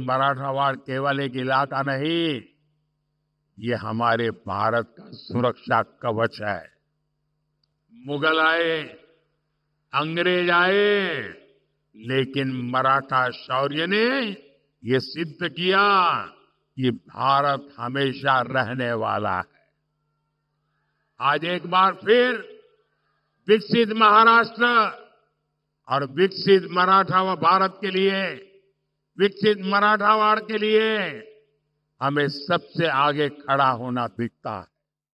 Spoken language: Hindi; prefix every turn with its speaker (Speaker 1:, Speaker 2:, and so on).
Speaker 1: मराठावाड़ केवल एक इलाका नहीं ये हमारे भारत का सुरक्षा कवच है मुगल आए अंग्रेज आए लेकिन मराठा शौर्य ने ये सिद्ध किया कि भारत हमेशा रहने वाला है आज एक बार फिर विकसित महाराष्ट्र और विकसित मराठा व भारत के लिए विकसित मराठावाड़ के लिए हमें सबसे आगे खड़ा होना दिखता है